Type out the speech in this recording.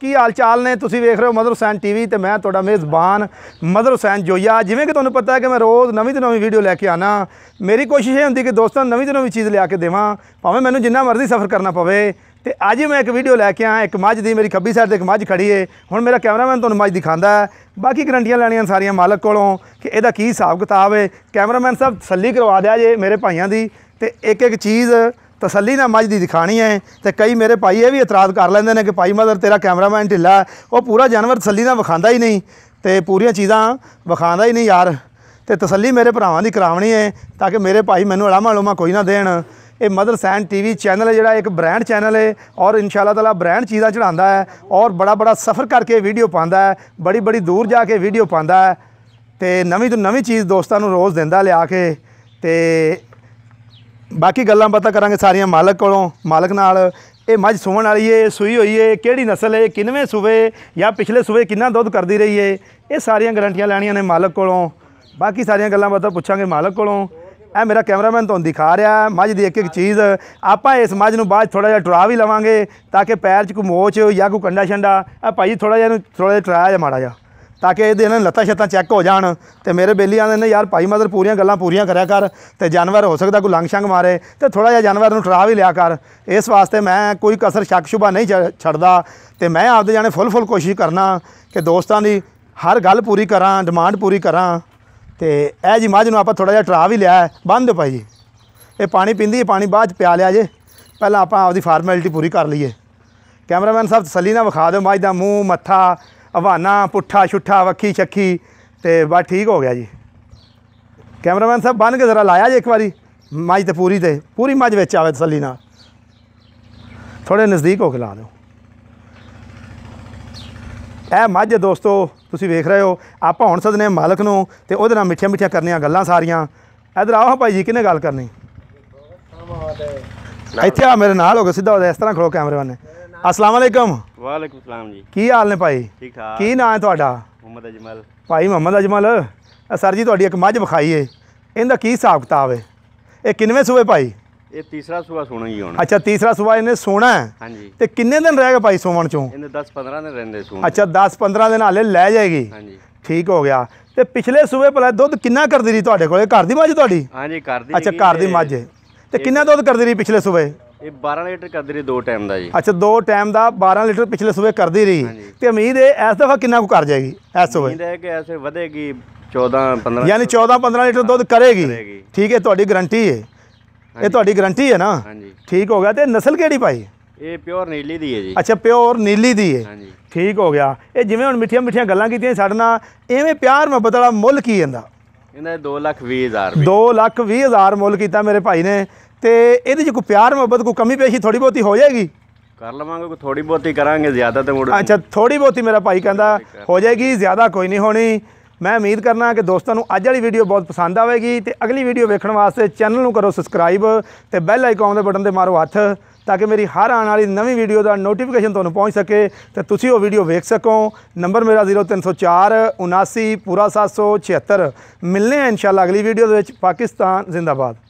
ਕੀ ਹਾਲ ਚਾਲ ਨੇ ਤੁਸੀਂ ਵੇਖ ਰਹੇ ਹੋ ਮਦਰ ਹੁਸੈਨ ਟੀਵੀ ਤੇ ਮੈਂ ਤੁਹਾਡਾ ਮੇਜ਼ਬਾਨ ਮਦਰ ਹੁਸੈਨ ਜੋਇਆ ਜਿਵੇਂ ਕਿ ਤੁਹਾਨੂੰ ਪਤਾ ਹੈ ਕਿ ਮੈਂ ਰੋਜ਼ ਨਵੀਂ ਤੋਂ ਨਵੀਂ ਵੀਡੀਓ ਲੈ ਕੇ ਆਣਾ ਮੇਰੀ ਕੋਸ਼ਿਸ਼ ਇਹ ਹੁੰਦੀ ਕਿ ਦੋਸਤਾਂ ਨਵੀਂ ਤੋਂ ਨਵੀਂ ਚੀਜ਼ ਲਿਆ ਕੇ ਦੇਵਾਂ ਭਾਵੇਂ ਮੈਨੂੰ ਜਿੰਨਾ ਮਰਜ਼ੀ ਸਫ਼ਰ ਕਰਨਾ ਪਵੇ ਤੇ ਅੱਜ ਮੈਂ ਇੱਕ ਵੀਡੀਓ ਲੈ ਕੇ ਆਇਆ ਇੱਕ ਮੱਝ ਦੀ ਮੇਰੀ ਖੱਬੀ ਸਾਈਡ ਤੇ ਇੱਕ ਮੱਝ ਖੜੀ ਏ ਹੁਣ ਮੇਰਾ ਕੈਮਰਾਮੈਨ ਤੁਹਾਨੂੰ ਮੱਝ ਦਿਖਾਉਂਦਾ ਹੈ ਬਾਕੀ ਗਰੰਟੀਆਂ ਲੈਣੀਆਂ ਸਾਰੀਆਂ ਮਾਲਕ ਕੋਲੋਂ ਕਿ ਇਹਦਾ ਕੀ ਹਿਸਾਬ ਕਿਤਾਬ ਏ ਕੈਮਰਾਮੈਨ ਸਾਹਿਬ ਸੱਲੀ ਕਰਵਾ ਦਿਆ ਜੇ ਮੇਰੇ ਭਾਈਆਂ ਦੀ ਤੇ ਇੱਕ ਇੱਕ ਚੀਜ਼ ਤਸੱਲੀ ਨਾਲ ਮੱਝ ਦੀ ਦਿਖਾਣੀ ਹੈ ਤੇ ਕਈ ਮੇਰੇ ਭਾਈ ਇਹ ਵੀ ਇਤਰਾਜ਼ ਕਰ ਲੈਂਦੇ ਨੇ ਕਿ ਭਾਈ ਮਦਰ ਤੇਰਾ ਕੈਮਰਾਮੈਨ ਢਿੱਲਾ ਉਹ ਪੂਰਾ ਜਾਨਵਰ ਤਸੱਲੀ ਨਾਲ ਵਿਖਾਉਂਦਾ ਹੀ ਨਹੀਂ ਤੇ ਪੂਰੀਆਂ ਚੀਜ਼ਾਂ ਵਿਖਾਉਂਦਾ ਹੀ ਨਹੀਂ ਯਾਰ ਤੇ ਤਸੱਲੀ ਮੇਰੇ ਭਰਾਵਾਂ ਦੀ ਕਰਾਉਣੀ ਹੈ ਤਾਂ ਕਿ ਮੇਰੇ ਭਾਈ ਮੈਨੂੰ ਅੜਾ ਮਾਲੂਮਾ ਕੋਈ ਨਾ ਦੇਣ ਇਹ ਮਦਰ ਸੈਂਡ ਟੀਵੀ ਚੈਨਲ ਹੈ ਜਿਹੜਾ ਇੱਕ ਬ੍ਰਾਂਡ ਚੈਨਲ ਹੈ ਔਰ ਇਨਸ਼ਾਅੱਲਾ ਤਾਲਾ ਬ੍ਰਾਂਡ ਚੀਜ਼ਾਂ ਚੜਾਉਂਦਾ ਹੈ ਔਰ ਬੜਾ ਬੜਾ ਸਫ਼ਰ ਕਰਕੇ ਵੀਡੀਓ ਪਾਉਂਦਾ ਹੈ ਬੜੀ ਬੜੀ ਦੂਰ ਜਾ ਕੇ ਵੀਡੀਓ ਪਾਉਂਦਾ ਹੈ ਤੇ ਨਵੀਂ ਤੋਂ ਨਵੀਂ ਚੀਜ਼ ਦੋਸਤਾਂ ਨੂੰ ਰੋਜ਼ ਦਿੰਦਾ ਲਿਆ ਕੇ ਤੇ ਬਾਕੀ ਗੱਲਾਂ ਬਾਤਾਂ ਕਰਾਂਗੇ ਸਾਰੀਆਂ ਮਾਲਕ ਕੋਲੋਂ ਮਾਲਕ ਨਾਲ ਇਹ ਮੱਝ ਸੂਣ ਵਾਲੀ ਏ ਸੂਈ ਹੋਈ ਏ ਕਿਹੜੀ ਨਸਲ ਏ ਕਿੰਨਵੇਂ ਸੂਵੇ ਜਾਂ ਪਿਛਲੇ ਸੂਵੇ ਕਿੰਨਾ ਦੁੱਧ ਕਰਦੀ ਰਹੀ ਏ ਇਹ ਸਾਰੀਆਂ ਗਰੰਟੀਆਂ ਲੈਣੀਆਂ ਨੇ ਮਾਲਕ ਕੋਲੋਂ ਬਾਕੀ ਸਾਰੀਆਂ ਗੱਲਾਂ ਬਾਤਾਂ ਪੁੱਛਾਂਗੇ ਮਾਲਕ ਕੋਲੋਂ ਇਹ ਮੇਰਾ ਕੈਮਰਾਮੈਨ ਤੁਹਾਨੂੰ ਦਿਖਾ ਰਿਹਾ ਮੱਝ ਦੀ ਇੱਕ ਇੱਕ ਚੀਜ਼ ਆਪਾਂ ਇਸ ਮੱਝ ਨੂੰ ਬਾਅਦ ਥੋੜਾ ਜਿਹਾ ਟਰਾ ਵੀ ਲਵਾਂਗੇ ਤਾਂ ਕਿ ਪੈਰ 'ਚ ਕੋਈ ਮੋਚ ਜਾਂ ਕੋਈ ਕੰਡਾ ਛੰਡਾ ਆ ਭਾਈ ਥੋੜਾ ਜਿਹਾ ਇਹਨੂੰ ਥੋੜਾ ਜਿਹਾ ਟੁਰਾਇਆ ਜਾਂ ਮਾੜਾ ਜਿਹਾ ਤਾਂ ਕਿ ਇਹਦੇ ਨਾਲ ਲੱਤਾਂ ਛੱਤਾਂ ਚੈੱਕ ਹੋ ਜਾਣ ਤੇ ਮੇਰੇ ਬੇਲੀ ਆਂਦੇ ਨੇ ਯਾਰ ਭਾਈ ਮਦਰ ਪੂਰੀਆਂ ਗੱਲਾਂ ਪੂਰੀਆਂ ਕਰਿਆ ਕਰ ਤੇ ਜਾਨਵਰ ਹੋ ਸਕਦਾ ਕੋਈ ਲੰਗਸ਼ੰਗ ਮਾਰੇ ਤੇ ਥੋੜਾ ਜਿਹਾ ਜਾਨਵਰ ਨੂੰ ਟਰਾ ਵੀ ਲਿਆ ਕਰ ਇਸ ਵਾਸਤੇ ਮੈਂ ਕੋਈ ਕਸਰ ਸ਼ੱਕ ਸ਼ੁਬਾ ਨਹੀਂ ਛੱਡਦਾ ਤੇ ਮੈਂ ਆਪਦੇ ਜਾਣੇ ਫੁੱਲ ਫੁੱਲ ਕੋਸ਼ਿਸ਼ ਕਰਨਾ ਕਿ ਦੋਸਤਾਂ ਦੀ ਹਰ ਗੱਲ ਪੂਰੀ ਕਰਾਂ ਡਿਮਾਂਡ ਪੂਰੀ ਕਰਾਂ ਤੇ ਇਹ ਜੀ ਮਾਝ ਨੂੰ ਆਪਾਂ ਥੋੜਾ ਜਿਹਾ ਟਰਾ ਵੀ ਲਿਆ ਬੰਦ ਭਾਈ ਜੀ ਇਹ ਪਾਣੀ ਪਿੰਦੀ ਹੈ ਪਾਣੀ ਬਾਅਦ ਚ ਪਿਆ ਲਿਆ ਜੇ ਪਹਿਲਾਂ ਆਪਾਂ ਆਪਦੀ ਫਾਰਮੈਲਿਟੀ ਪੂਰੀ ਕਰ ਲਈਏ ਕੈਮਰਾਮੈਨ ਸਾਹਿਬ ਤਸੱਲੀ ਨਾਲ ਵਿਖਾ ਦਿਓ ਮਾਝ ਦਾ ਮੂੰਹ ਮੱਥਾ ਹਵਾਨਾ ਪੁੱਠਾ ਛੁੱਠਾ ਵੱਖੀ ਛੱਖੀ ਤੇ ਬਸ ਠੀਕ ਹੋ ਗਿਆ ਜੀ ਕੈਮਰਾਮੈਨ ਸਾਹਿਬ ਬੰਨ ਕੇ ਜ਼ਰਾ ਲਾਇਆ ਜੀ ਇੱਕ ਵਾਰੀ ਮੱਝ ਤੇ ਪੂਰੀ ਤੇ ਪੂਰੀ ਮੱਝ ਵਿੱਚ ਆਵੇ ਤਸੱਲੀ ਨਾਲ ਥੋੜੇ ਨਜ਼ਦੀਕ ਹੋ ਕੇ ਲਾ ਦਿਓ ਐ ਮੱਝ ਦੋਸਤੋ ਤੁਸੀਂ ਵੇਖ ਰਹੇ ਹੋ ਆਪਾਂ ਹੁਣ ਸਦਨੇ ਮਾਲਕ ਨੂੰ ਤੇ ਉਹਦੇ ਨਾਲ ਮਿੱਠੀਆਂ ਮਿੱਠੀਆਂ ਕਰਨੀਆਂ ਗੱਲਾਂ ਸਾਰੀਆਂ ਇਧਰ ਆਓ ਭਾਈ ਜੀ ਕਿਨੇ ਗੱਲ ਕਰਨੀ ਇੱਥੇ ਆ ਮੇਰੇ ਨਾਲ ਹੋ ਗਏ ਸਿੱਧਾ ਇਸ ਤਰ੍ਹਾਂ ਖੜੋ ਕੈਮਰਾਮੈਨ ਨੇ ਅਸਲਾਮ ਅਲੈਕਮ ਵਾਲੇਕੁਮ ਸਲਾਮ ਜੀ ਕੀ ਹਾਲ ਨੇ ਭਾਈ ਠੀਕ ਠਾਕ ਕੀ ਨਾਮ ਹੈ ਤੁਹਾਡਾ ਮੁਹੰਮਦ ਅਜਮਲ ਭਾਈ ਮੁਹੰਮਦ ਅਜਮਲ ਸਰ ਜੀ ਤੁਹਾਡੀ ਇੱਕ ਮੱਝ ਵਿਖਾਈ ਏ ਇਹਦਾ ਕੀ ਹਿਸਾਬ ਕਿਤਾਬ ਏ ਇਹ ਕਿੰਨਵੇਂ ਸੂਏ ਭਾਈ ਇਹ ਤੀਸਰਾ ਸੂਆ ਸੋਣਾ ਹੀ ਹੋਣਾ ਅੱਛਾ ਤੀਸਰਾ ਸੂਆ ਇਹਨੇ ਸੋਣਾ ਹੈ ਹਾਂਜੀ ਤੇ ਕਿੰਨੇ ਦਿਨ ਰਹਿ ਭਾਈ ਸੋਵਣ ਚੋਂ ਇਹਨੇ 10 15 ਦਿਨ ਰਹਿੰਦੇ ਸੋਣ ਅੱਛਾ 10 15 ਦਿਨ ਹਾਲੇ ਲੈ ਜਾਏਗੀ ਹਾਂਜੀ ਠੀਕ ਹੋ ਗਿਆ ਤੇ ਪਿਛਲੇ ਸੂਏ ਭਲਾ ਦੁੱਧ ਕਿੰਨਾ ਕਰਦੀ ਰਹੀ ਤੁਹਾਡੇ ਕੋਲੇ ਘਰ ਦੀ ਮੱਝ ਤੁਹਾਡੀ ਹਾਂਜੀ ਕਰਦੀ ਅੱਛਾ ਘਰ ਦੀ ਮੱਝ ਤੇ ਕਿੰਨਾ ਦੁੱਧ ਕਰਦੀ ਰਹੀ ਪਿਛਲੇ ਸੂਏ ਇਹ 12 ਲੀਟਰ ਕਰਦੀ ਰਹੀ ਦੋ ਟਾਈਮ ਦਾ ਜੀ ਅੱਛਾ ਦੋ ਟਾਈਮ ਦਾ 12 ਲੀਟਰ ਪਿਛਲੇ ਸਵੇਰ ਕਰਦੀ ਰਹੀ ਤੇ ਉਮੀਦ ਹੈ ਇਸ ਦਫਾ ਕਿੰਨਾ ਕੁ ਕਰ ਜਾਏਗੀ ਇਸ ਸੂਬੇ ਉਮੀਦ ਹੈ ਕਿ ਐਸੇ ਵਧੇਗੀ 14 15 ਯਾਨੀ 14 15 ਲੀਟਰ ਦੁੱਧ ਕਰੇਗੀ ਠੀਕ ਹੈ ਤੁਹਾਡੀ ਗਾਰੰਟੀ ਹੈ ਇਹ ਤੁਹਾਡੀ ਗਾਰੰਟੀ ਹੈ ਨਾ ਠੀਕ ਹੋ ਗਿਆ ਤੇ ਨਸਲ ਕਿਹੜੀ ਪਾਈ ਇਹ ਪਿਓਰ ਨੀਲੀ ਦੀ ਹੈ ਜੀ ਅੱਛਾ ਪਿਓਰ ਨੀਲੀ ਦੀ ਹੈ ਹਾਂਜੀ ਠੀਕ ਹੋ ਗਿਆ ਇਹ ਜਿਵੇਂ ਹੁਣ ਮਿੱਠੀਆਂ ਮਿੱਠੀਆਂ ਗੱਲਾਂ ਕੀਤੀਆਂ ਸਾਡੇ ਨਾਲ ਐਵੇਂ ਪਿਆਰ ਮੁਹੱਬਤ ਵਾਲਾ ਮੁੱਲ ਕੀ ਜਾਂਦਾ ਇਹਦਾ 2 ਲੱਖ 20 ਹਜ਼ਾਰ 2 ਲੱਖ 20 ਹਜ਼ਾਰ ਮੁੱਲ ਕੀਤਾ ਮੇਰੇ ਭਾਈ ਨੇ ਤੇ ਇਹਦੇ 'ਚ ਕੋਈ ਪਿਆਰ ਮੁਹੱਬਤ ਕੋ ਕਮੀ ਪੇਸ਼ੀ ਥੋੜੀ ਬਹੁਤੀ ਹੋ ਜਾਏਗੀ ਕਰ ਲਵਾਂਗੇ ਕੋ ਥੋੜੀ ਬਹੁਤੀ ਕਰਾਂਗੇ ਜ਼ਿਆਦਾ ਤੇ ਮੁੜ ਅੱਛਾ ਥੋੜੀ ਬਹੁਤੀ ਮੇਰਾ ਭਾਈ ਕਹਿੰਦਾ ਹੋ ਜਾਏਗੀ ਜ਼ਿਆਦਾ ਕੋਈ ਨਹੀਂ ਹੋਣੀ ਮੈਂ ਉਮੀਦ ਕਰਨਾ ਕਿ ਦੋਸਤਾਂ ਨੂੰ ਅੱਜ ਵਾਲੀ ਵੀਡੀਓ ਬਹੁਤ ਪਸੰਦ ਆਵੇਗੀ ਤੇ ਅਗਲੀ ਵੀਡੀਓ ਵੇਖਣ ਵਾਸਤੇ ਚੈਨਲ ਨੂੰ ਕਰੋ ਸਬਸਕ੍ਰਾਈਬ ਤੇ ਬੈਲ ਆਈਕਨ ਦੇ ਬਟਨ ਤੇ ਮਾਰੋ ਹੱਥ ਤਾਂ ਕਿ ਮੇਰੀ ਹਰ ਆਉਣ ਵਾਲੀ ਨਵੀਂ ਵੀਡੀਓ ਦਾ ਨੋਟੀਫਿਕੇਸ਼ਨ ਤੁਹਾਨੂੰ ਪਹੁੰਚ ਸਕੇ ਤੇ ਤੁਸੀਂ ਉਹ ਵੀਡੀਓ ਵੇਖ ਸਕੋ ਨੰਬਰ ਮੇਰਾ 0304 79 ਪੂਰਾ 776 ਮਿਲਨੇ ਆ ਇਨਸ਼ਾਅੱਲਾ ਅਗਲੀ ਵੀਡੀਓ ਦੇ ਵਿੱਚ ਪਾਕਿਸਤਾਨ ਜ਼ਿੰਦਾਬਾਦ